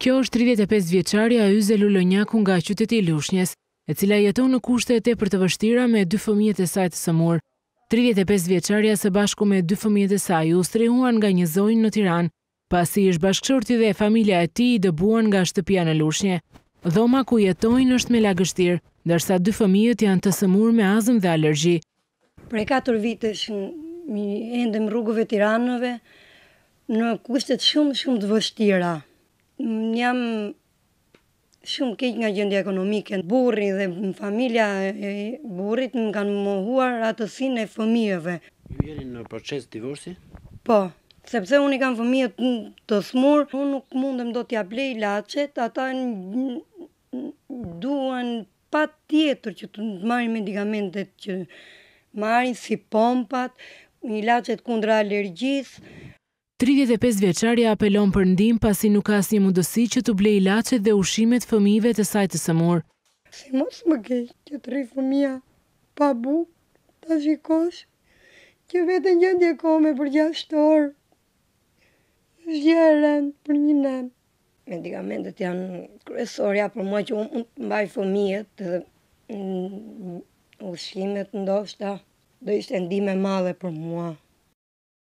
Kjo është 35 vjeqarja e Yze Lulonjaku nga qyteti Lushnjes, e cila jeton në kushte e te për të vështira me dy fëmijet e sajtë sëmur. 35 vjeqarja se bashku me dy fëmijet e saj u strehuan nga një zojnë në Tiran, pasi ish bashkëshorti dhe familia e ti i dëbuan nga shtëpia në Lushnje. Dhoma ku jetojnë është me lagështirë, dërsa dy fëmijet janë të sëmur me azëm dhe allergji. Pre 4 vite shumë endëm rrugëve tiranëve në kushtet shumë shumë të vështira. Unë jam shumë keq nga gjendja ekonomike. Burri dhe familja e burrit më kanë mohuar atësinë e fëmijëve. Ju jeni në proces divorci? Po, sepse unë kam fëmijë të thmur, unë nuk mundem dot t'ia blej laçet, ata duan pa tjetër që të marrin medikamentet që marrin si pompat, një lachet kundra allergjis. 35 vjeqarja apelon për ndim pasi nuk as një mundësi që të blej lachet dhe ushimet fëmive të sajtë të morë. Si mos më gej, që të rri fëmija pa bukë, të shikosh, që vetë një ndje kome për gjatë shtorë, zjeren për një nënë. Medikamentet janë kresoria për mua që unë të mbaj fëmijet dhe mm, ushimet ndoshta, dhe ishte ndime madhe për mua.